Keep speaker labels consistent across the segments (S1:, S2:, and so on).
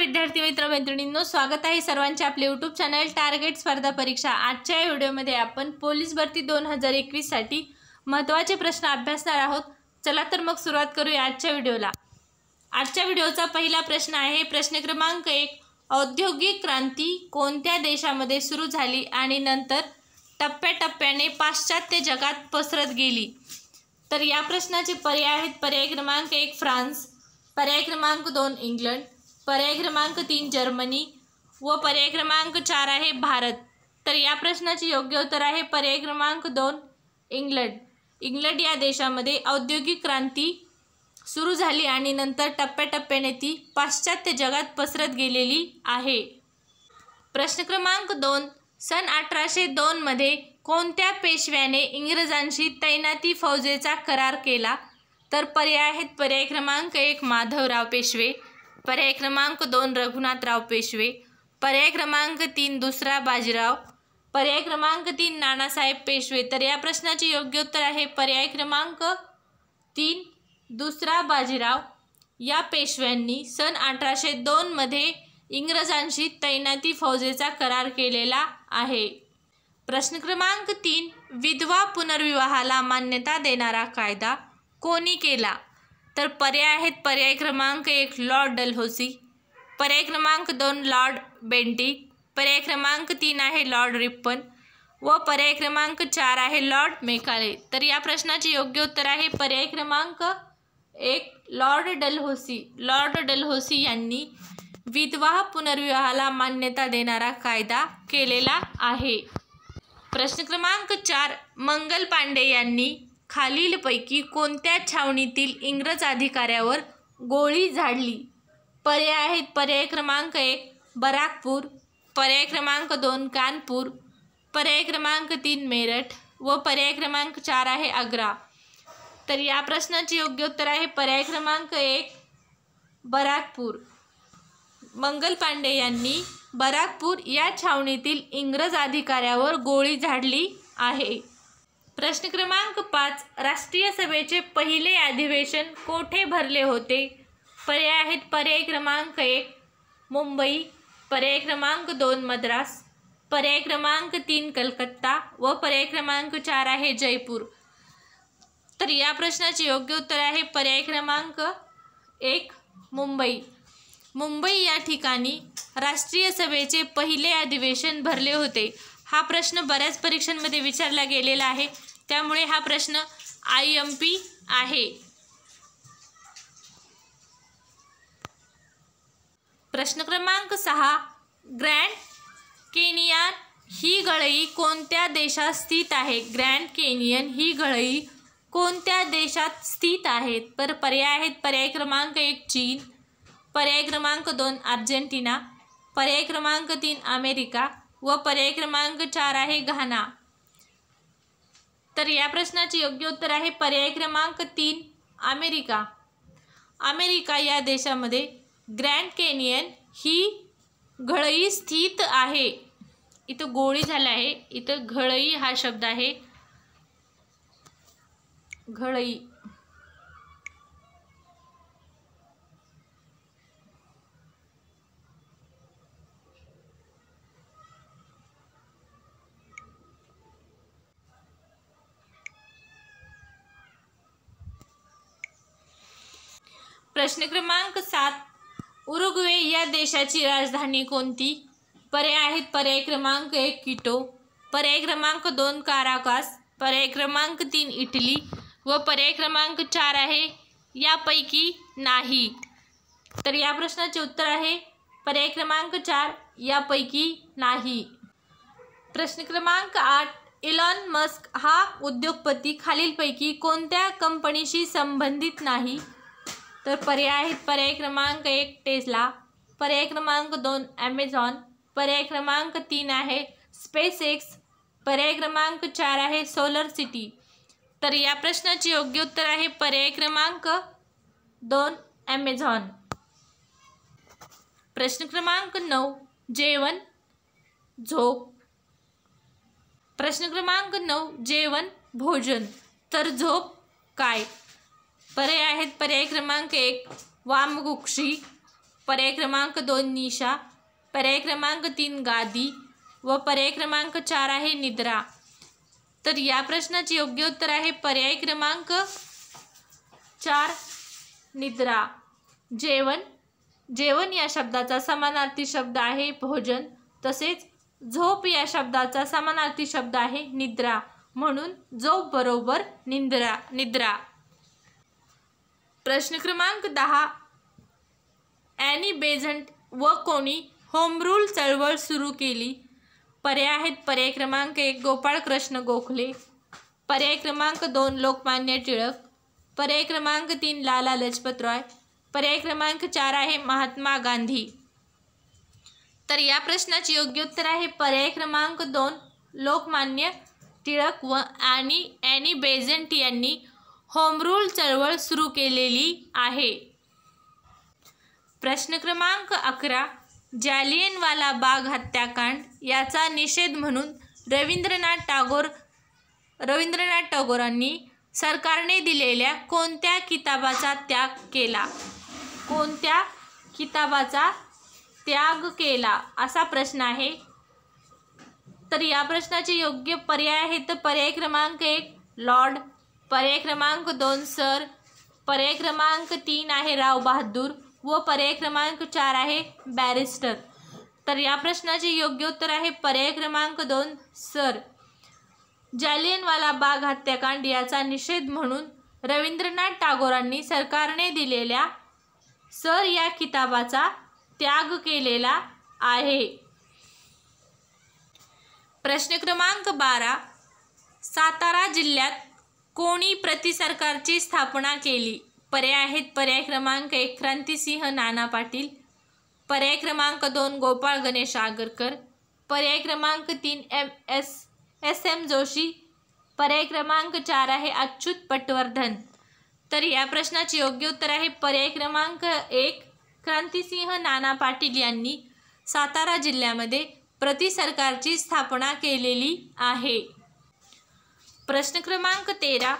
S1: विद्यार्थी मित्र मैत्रिणींनो स्वागत आहे सर्वांचे आपले यूट्यूब चॅनल टार्गेट स्पर्धा परीक्षा आजच्या या व्हिडिओमध्ये आपण पोलीस भरती दोन हजार एकवीससाठी महत्त्वाचे प्रश्न अभ्यासणार आहोत चला तर मग सुरुवात करूया आजच्या व्हिडिओला आजच्या व्हिडिओचा पहिला प्रश्न आहे प्रश्न क्रमांक एक औद्योगिक क्रांती कोणत्या देशामध्ये सुरू झाली आणि नंतर टप्प्याटप्प्याने पाश्चात्य जगात पसरत गेली तर या प्रश्नाचे पर्याय आहेत पर्याय क्रमांक एक फ्रान्स पर्याय क्रमांक दोन इंग्लंड पर्याय क्रमांक तीन जर्मनी व पर्याय क्रमांक चार आहे भारत तर या प्रश्नाचे योग्य उत्तर आहे पर्याय क्रमांक दोन इंग्लंड इंग्लंड या देशामध्ये औद्योगिक क्रांती सुरू झाली आणि नंतर टप्प्याटप्प्याने ती पाश्चात्य जगात पसरत गेलेली आहे प्रश्न क्रमांक दोन सन अठराशे दोनमध्ये कोणत्या पेशव्याने इंग्रजांशी तैनाती फौजेचा करार केला तर पर्याय आहेत पर्याय क्रमांक एक माधवराव पेशवे पर्याय क्रमांक दोन रघुनाथराव पेशवे पर्याय क्रमांक तीन दुसरा बाजीराव पर्याय क्रमांक तीन नानासाहेब पेशवे तर या प्रश्नाचे योग्य उत्तर आहे पर्याय क्रमांक तीन दुसरा बाजीराव या पेशव्यांनी सन अठराशे दोनमध्ये इंग्रजांशी तैनाती फौजेचा करार केलेला आहे प्रश्न क्रमांक तीन विधवा पुनर्विवाहाला मान्यता देणारा कायदा कोणी केला तर पर्याय आहेत पर्याय क्रमांक एक लॉर्ड डलहोसी पर्याय क्रमांक दोन लॉर्ड बेंटी पर्याय क्रमांक तीन आहे लॉर्ड रिप्पन व पर्याय क्रमांक चार आहे लॉर्ड मेकाले तर या प्रश्नाचे योग्य उत्तर आहे पर्याय क्रमांक एक लॉर्ड डलहोसी लॉर्ड डलहोसी यांनी विधवा पुनर्विवाहाला मान्यता देणारा कायदा केलेला आहे प्रश्न क्रमांक चार मंगल पांडे यांनी खालीलपैकी कोणत्या छावणीतील इंग्रज अधिकाऱ्यावर गोळी झाडली पर्याय आहेत पर्याय क्रमांक एक बराकपूर पर्याय क्रमांक दोन कानपूर पर्याय क्रमांक तीन मेरठ व पर्याय क्रमांक चार आहे आग्रा तर या प्रश्नाचे योग्य उत्तर आहे पर्याय क्रमांक एक बराकपूर मंगल पांडे यांनी बराकपूर या छावणीतील इंग्रज अधिकाऱ्यावर गोळी झाडली आहे प्रश्न क्रमांक पाच राष्ट्रीय सभेचे पहिले अधिवेशन कोठे भरले होते पर्याय आहेत पर्याय क्रमांक एक मुंबई पर्याय क्रमांक दोन मद्रास पर्याय क्रमांक तीन कलकत्ता व पर्याय क्रमांक चार आहे जयपूर तर या प्रश्नाचे योग्य उत्तर आहे पर्याय क्रमांक एक मुंबई मुंबई या ठिकाणी राष्ट्रीय सभेचे पहिले अधिवेशन भरले होते हा प्रश्न बऱ्याच परीक्षांमध्ये विचारला गेलेला आहे त्यामुळे हा प्रश्न आय एम पी आहे प्रश्न क्रमांक सहा ग्रँड केनियन ही गळई कोणत्या देशात स्थित आहे ग्रँड केनियन ही गळई कोणत्या देशात स्थित आहेत पर पर्याय आहेत पर्याय क्रमांक एक चीन पर्याय क्रमांक दोन अर्जेंटिना पर्याय क्रमांक तीन अमेरिका व पर्याय क्रमांक चार आहे घाना तर या प्रश्नाचे योग्य उत्तर आहे पर्याय क्रमांक तीन अमेरिका अमेरिका या देशामध्ये ग्रँड कॅनियन ही घळई स्थित आहे इथं गोळी झाल्या आहे इथं घळई हा शब्द आहे घळई प्रश्न क्रमांक सात उरुग्वे या देशाची राजधानी कोणती पर्याय आहेत पर्याय क्रमांक एक किटो पर्याय क्रमांक दोन काराकास पर्याय क्रमांक तीन इटली व पर्याय क्रमांक चार आहे यापैकी नाही तर या प्रश्नाचे उत्तर आहे पर्याय क्रमांक चार यापैकी नाही प्रश्न क्रमांक आठ इलॉन मस्क हा उद्योगपती खालीलपैकी कोणत्या कंपनीशी संबंधित नाही तर पर्याय आहेत पर्याय क्रमांक एक टेस्ला पर्याय क्रमांक दोन ॲमेझॉन पर्याय क्रमांक तीन आहे स्पेस एक्स पर्याय क्रमांक चार आहे सोलर सिटी तर या प्रश्नाचे योग्य उत्तर आहे पर्याय क्रमांक दोन ॲमेझॉन प्रश्न क्रमांक नऊ जेवण झोप प्रश्न क्रमांक नऊ जेवण भोजन तर झोप काय पर्याय आहेत पर्याय क्रमांक एक वामगुक्षी पर्याय क्रमांक दोन निशा पर्याय क्रमांक तीन गादी व पर्याय क्रमांक चार आहे निद्रा तर या प्रश्नाचे योग्य उत्तर आहे पर्याय क्रमांक चार निद्रा जेवण जेवण या शब्दाचा समानार्थी शब्द आहे भोजन तसेच झोप या शब्दाचा समानार्थी शब्द आहे निद्रा म्हणून झोप बरोबर निंद्रा निद्रा प्रश्न क्रमांक दहा ॲनी बेझंट व कोणी होम रूल चळवळ सुरू केली पर्याय आहेत पर्याय क्रमांक एक कृष्ण गोखले पर्याय क्रमांक दोन लोकमान्य टिळक पर्याय क्रमांक तीन लाला लजपत रॉय पर्याय क्रमांक चार आहे महात्मा गांधी तर या प्रश्नाचे योग्य उत्तर आहे पर्याय क्रमांक दोन लोकमान्य टिळक व आणि ॲनी बेझंट यांनी होमरूल चळवळ सुरू केलेली आहे प्रश्न क्रमांक अकरा जालियनवाला बाग हत्याकांड याचा निषेध म्हणून रवींद्रनाथ टागोर रवींद्रनाथ टागोरांनी सरकारने दिलेल्या कोणत्या किताबाचा त्याग केला कोणत्या किताबाचा त्याग केला असा प्रश्न आहे तर या प्रश्नाचे योग्य पर्याय आहेत पर्याय क्रमांक एक लॉर्ड पर्याय क्रमांक दोन सर पर्याय क्रमांक तीन आहे राव बहादूर व पर्याय क्रमांक चार आहे बॅरिस्टर तर या प्रश्नाचे योग्य उत्तर आहे पर्याय क्रमांक दोन सर जालियनवाला बाग हत्याकांड याचा निषेध म्हणून रवींद्रनाथ टागोरांनी सरकारने दिलेल्या सर या किताबाचा त्याग केलेला आहे प्रश्न क्रमांक बारा सातारा जिल्ह्यात कोणी प्रतिसरकारची स्थापना केली पर्याय आहेत पर्याय क्रमांक एक क्रांतिसिंह नाना पाटील पर्याय क्रमांक दोन गोपाळ गणेश आगरकर पर्याय क्रमांक तीन M S S M Joshi पर्याय क्रमांक चार आहे अच्युत पटवर्धन तर या प्रश्नाचे योग्य उत्तर आहे पर्याय क्रमांक एक क्रांतिसिंह नाना पाटील यांनी सातारा जिल्ह्यामध्ये प्रतिसरकारची स्थापना केलेली आहे प्रश्न क्रमांक तेरा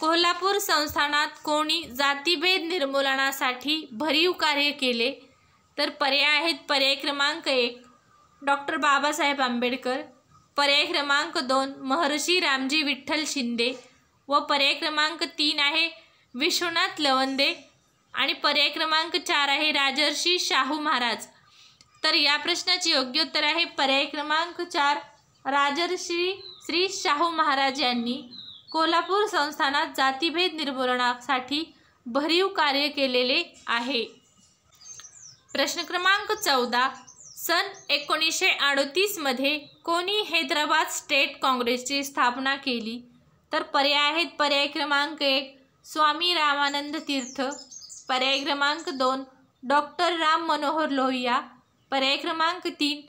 S1: कोल्हापूर संस्थानात कोणी जातीभेद निर्मूलनासाठी भरीव कार्य केले तर पर्याय आहेत पर्याय क्रमांक एक डॉक्टर बाबासाहेब आंबेडकर पर्याय क्रमांक दोन महर्षी रामजी विठ्ठल शिंदे व पर्याय क्रमांक तीन आहे विश्वनाथ लवंदे आणि पर्याय क्रमांक चार आहे राजर्षी शाहू महाराज तर या प्रश्नाचे योग्य उत्तर आहे पर्याय क्रमांक चार राजर्षी श्री शाहू महाराज यांनी कोल्हापूर संस्थानात जातीभेद निर्मूलनासाठी भरीव कार्य केलेले आहे प्रश्न क्रमांक चौदा सन एकोणीसशे अडतीसमध्ये कोणी हैदराबाद स्टेट काँग्रेसची स्थापना केली तर पर्याय आहेत पर्याय क्रमांक एक स्वामी रामानंद तीर्थ पर्याय क्रमांक दोन डॉक्टर राम मनोहर लोहिया पर्याय क्रमांक तीन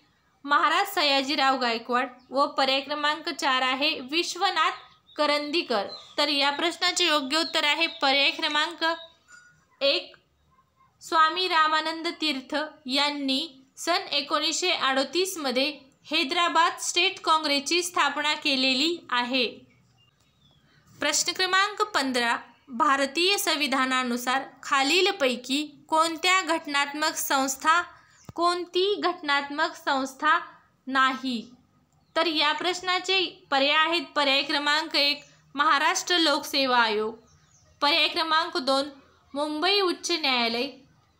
S1: महाराज सयाजीराव गायकवाड व पर्याय क्रमांक चार आहे विश्वनाथ करंदीकर तर या प्रश्नाचे योग्य उत्तर आहे पर्याय क्रमांक एक स्वामी रामानंद तीर्थ यांनी सन एकोणीसशे अडतीसमध्ये हैदराबाद स्टेट काँग्रेसची स्थापना केलेली आहे प्रश्न क्रमांक पंधरा भारतीय संविधानानुसार खालीलपैकी कोणत्या घटनात्मक संस्था कोणती घटनात्मक संस्था नाही तर या प्रश्नाचे पर्याय आहेत पर्याय क्रमांक एक महाराष्ट्र लोकसेवा आयोग पर्याय क्रमांक दोन मुंबई उच्च न्यायालय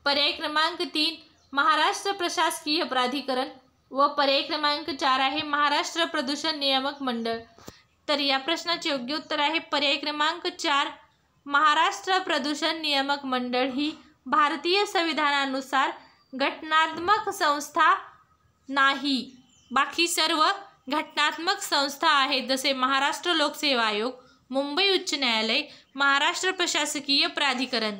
S1: पर्याय क्रमांक तीन महाराष्ट्र प्रशासकीय प्राधिकरण व पर्याय क्रमांक चार आहे महाराष्ट्र प्रदूषण नियामक मंडळ तर या प्रश्नाचे योग्य उत्तर आहे पर्याय क्रमांक चार महाराष्ट्र प्रदूषण नियामक मंडळ ही भारतीय संविधानानुसार घटनात्मक संस्था नाही बाकी सर्व घटनात्मक संस्था आहेत जसे महाराष्ट्र लोकसेवा आयोग मुंबई उच्च न्यायालय महाराष्ट्र प्रशासकीय प्राधिकरण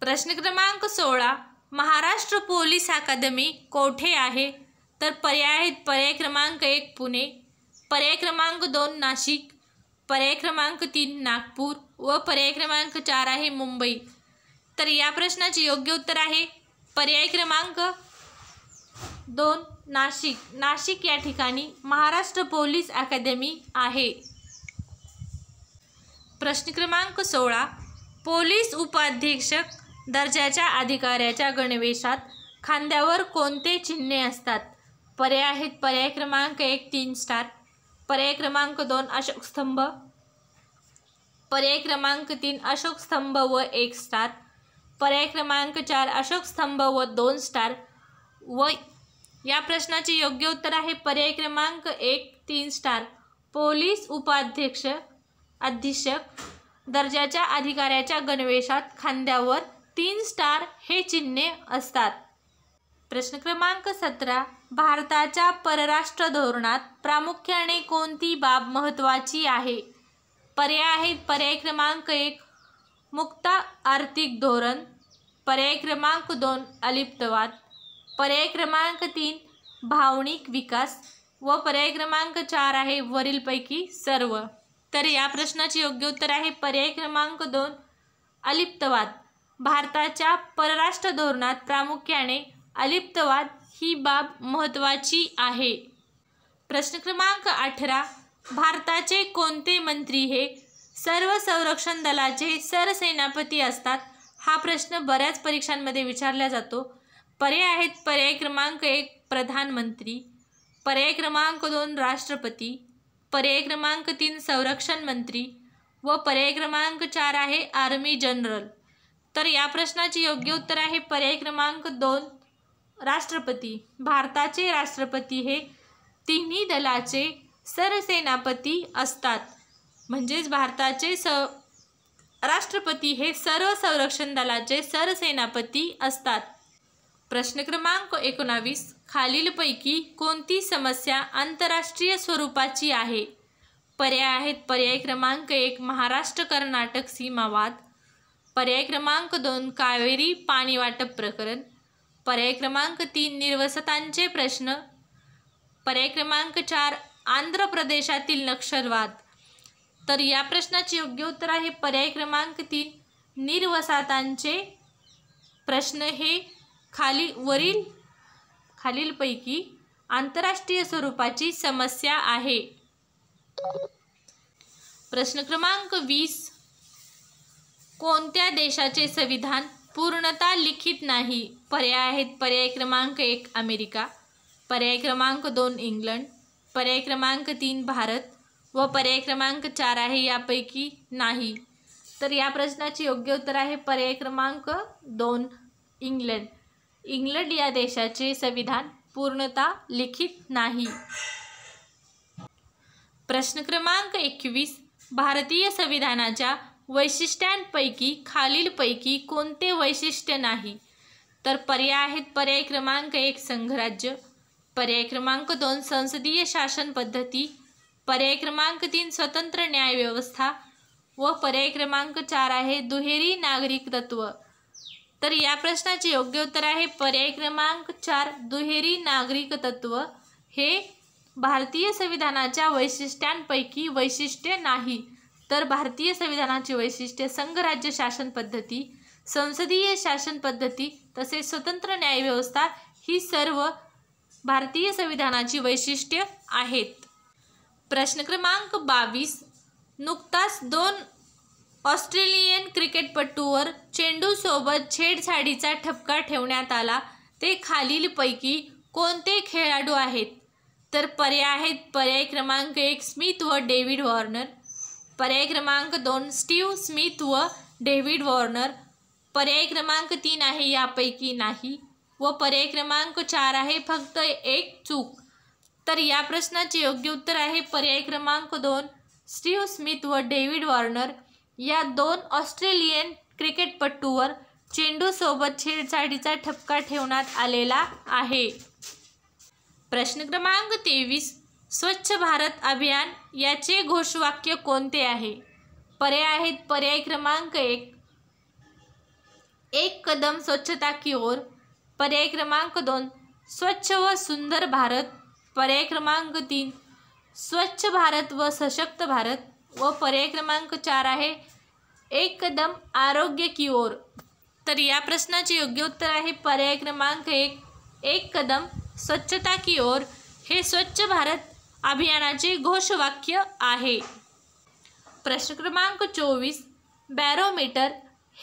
S1: प्रश्न क्रमांक सोळा महाराष्ट्र पोलीस अकादमी कोठे आहे तर पर्याय आहेत पर्याय क्रमांक एक पुणे पर्याय क्रमांक दोन नाशिक पर्याय क्रमांक तीन नागपूर व पर्याय क्रमांक चार आहे मुंबई तर या प्रश्नाचे योग्य उत्तर आहे पर्याय क्रमांक दोन नाशिक नाशिक या ठिकाणी महाराष्ट्र पोलीस अकादमी आहे प्रश्न क्रमांक सोळा पोलीस उपाध्यक्षक दर्जाच्या अधिकाऱ्याच्या गणवेशात खांद्यावर कोणते चिन्हे असतात पर्याय आहेत पर्याय क्रमांक एक तीन स्टार पर्याय क्रमांक दोन अशोक स्तंभ पर्याय क्रमांक तीन अशोक स्तंभ व एक स्टार पर्याय क्रमांक चार अशोक स्तंभ व दोन स्टार व या प्रश्नाचे योग्य उत्तर आहे पर्याय क्रमांक एक तीन स्टार पोलीस उपाध्यक्ष अधीक्षक दर्जाच्या अधिकाऱ्याच्या गणवेशात खांद्यावर तीन स्टार हे चिन्हे असतात प्रश्न क्रमांक सतरा भारताच्या परराष्ट्र धोरणात प्रामुख्याने कोणती बाब महत्त्वाची आहे पर्याय आहेत पर्याय क्रमांक एक मुक्त आर्थिक धोरण पर्याय क्रमांक दोन अलिप्तवाद पर्याय क्रमांक तीन भावनिक विकास व पर्याय क्रमांक चार आहे वरीलपैकी सर्व तर या प्रश्नाचे योग्य उत्तर आहे पर्याय क्रमांक दोन अलिप्तवाद भारताच्या परराष्ट्र धोरणात प्रामुख्याने अलिप्तवाद ही बाब महत्त्वाची आहे प्रश्न क्रमांक अठरा भारताचे कोणते मंत्री हे सर्व संरक्षण दलाचे सरसेनापती असतात हा प्रश्न बऱ्याच परीक्षांमध्ये विचारला जातो पर्याय आहेत पर्याय क्रमांक एक प्रधानमंत्री पर्याय क्रमांक दोन राष्ट्रपती पर्याय क्रमांक तीन संरक्षण मंत्री व पर्याय क्रमांक चार आहे आर्मी जनरल तर या प्रश्नाचे योग्य उत्तर आहे पर्याय क्रमांक दोन राष्ट्रपती भारताचे राष्ट्रपती हे तिन्ही दलाचे सरसेनापती असतात म्हणजेच भारताचे स राष्ट्रपती हे सर्व संरक्षण दलाचे सरसेनापती असतात प्रश्न क्रमांक एकोणावीस खालीलपैकी कोणती समस्या आंतरराष्ट्रीय स्वरूपाची आहे पर्याय आहेत पर्याय क्रमांक एक महाराष्ट्र कर्नाटक सीमावाद पर्याय क्रमांक दोन कावेरी पाणी वाटप प्रकरण पर्याय क्रमांक तीन निर्वसतांचे प्रश्न पर्याय क्रमांक चार आंध्र प्रदेशातील नक्षलवाद तर या प्रश्नाचे योग्य उत्तर आहे पर्याय क्रमांक तीन निर्वसातांचे प्रश्न हे खाली वरील खालीलपैकी आंतरराष्ट्रीय स्वरूपाची समस्या आहे प्रश्न क्रमांक वीस कोणत्या देशाचे संविधान पूर्णता लिखित नाही पर्याय आहेत पर्याय क्रमांक एक अमेरिका पर्याय क्रमांक दोन इंग्लंड पर्याय क्रमांक तीन भारत व पर्याय क्रमांक चार आहे यापैकी नाही तर या प्रश्नाचे योग्य उत्तर आहे पर्याय क्रमांक दोन इंग्लंड इंग्लंड या देशाचे संविधान पूर्णता लिखित नाही प्रश्न क्रमांक एकवीस भारतीय संविधानाच्या वैशिष्ट्यांपैकी खालीलपैकी कोणते वैशिष्ट्य नाही तर पर्याय आहेत पर्याय क्रमांक एक संघराज्य पर्याय क्रमांक दोन संसदीय शासन पद्धती पर्याय क्रमांक तीन स्वतंत्र न्याय व्यवस्था व पर्याय क्रमांक चार आहे दुहेरी नागरिक तत्व तर या प्रश्नाचे योग्य उत्तर आहे पर्याय क्रमांक चार दुहेरी नागरिक तत्व हे भारतीय संविधानाच्या वैशिष्ट्यांपैकी वैशिष्ट्य नाही तर भारतीय संविधानाची वैशिष्ट्ये संघराज्य शासन पद्धती संसदीय शासन पद्धती तसेच स्वतंत्र न्यायव्यवस्था ही सर्व भारतीय संविधानाची वैशिष्ट्य आहेत प्रश्न क्रमांक बावीस नुकताच दोन ऑस्ट्रेलियन क्रिकेटपटूवर चेंडूसोबत छेडछाडीचा ठपका ठेवण्यात आला ते खालीलपैकी कोणते खेळाडू आहेत तर पर्याय आहेत पर्याय क्रमांक एक स्मिथ व डेव्हिड वॉर्नर पर्याय क्रमांक दोन स्टीव्ह स्मिथ व डेव्हिड वॉर्नर पर्याय क्रमांक तीन आहे यापैकी नाही व पर्याय क्रमांक चार आहे फक्त एक चूक तर या प्रश्नाचे योग्य उत्तर आहे पर्याय क्रमांक दोन स्टीव्ह स्मिथ व डेव्हिड वॉर्नर या दोन ऑस्ट्रेलियन क्रिकेटपटूवर चेंडूसोबत छेडछाडीचा ठपका ठेवण्यात आलेला आहे प्रश्न क्रमांक तेवीस स्वच्छ भारत अभियान याचे घोषवाक्य कोणते आहे पर्याय आहेत पर्याय क्रमांक एक एक कदम स्वच्छता की ओर पर्याय क्रमांक दोन स्वच्छ व सुंदर भारत पर्याय क्रमांक तीन स्वच्छ भारत व सशक्त भारत व पर्याय क्रमांक चार आहे एकदम आरोग्य की ओर तर या प्रश्नाचे योग्य उत्तर आहे पर्याय क्रमांक एक एक कदम स्वच्छता की ओर हे स्वच्छ भारत अभियानाचे घोषवाक्य आहे प्रश्न क्रमांक चोवीस बॅरोमीटर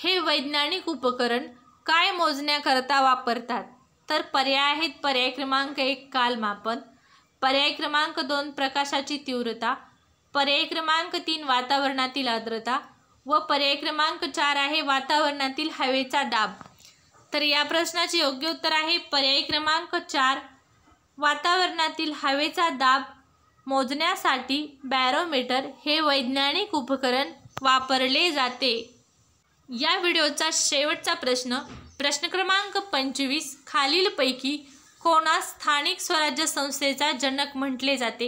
S1: हे वैज्ञानिक उपकरण काय मोजण्याकरता वापरतात तर पर्याय आहेत पर्याय क्रमांक एक कालमापन पर्याय क्रमांक दोन प्रकाशाची तीव्रता पर्याय क्रमांक तीन वातावरणातील आर्द्रता व पर्याय क्रमांक चार आहे वातावरणातील हवेचा दाब तर या प्रश्नाचे योग्य उत्तर आहे पर्याय क्रमांक चार वातावरणातील हवेचा दाब मोजण्यासाठी बॅरोमीटर हे वैज्ञानिक उपकरण वापरले जाते या व्हिडिओचा शेवटचा प्रश्न प्रश्न क्रमांक पंचवीस खालीलपैकी कोणा स्थानिक स्वराज्य संस्थेचा जनक म्हटले जाते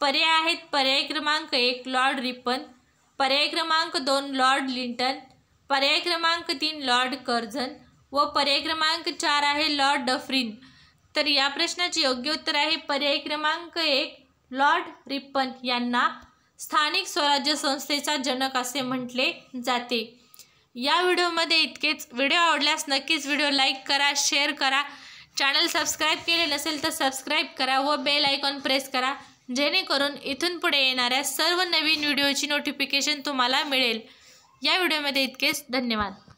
S1: पर्याय आहेत पर्याय क्रमांक एक लॉर्ड रिपन पर्याय क्रमांक दोन लॉर्ड लिंटन पर्याय क्रमांक तीन लॉर्ड कर्झन व पर्याय क्रमांक चार आहे लॉर्ड डफरिन तर या प्रश्नाचे योग्य उत्तर आहे पर्याय क्रमांक एक लॉर्ड रिपन यांना स्थानिक स्वराज्य संस्थेचा जनक असे म्हटले जाते या व्हिडिओमध्ये इतकेच व्हिडिओ आवडल्यास नक्कीच व्हिडिओ लाईक करा शेअर करा चॅनल सबस्क्राईब केले नसेल तर सबस्क्राईब करा व बेल आयकॉन प्रेस करा जेणेकरून इथून पुढे येणाऱ्या सर्व नवीन व्हिडिओची नोटिफिकेशन तुम्हाला मिळेल या व्हिडिओमध्ये इतकेच धन्यवाद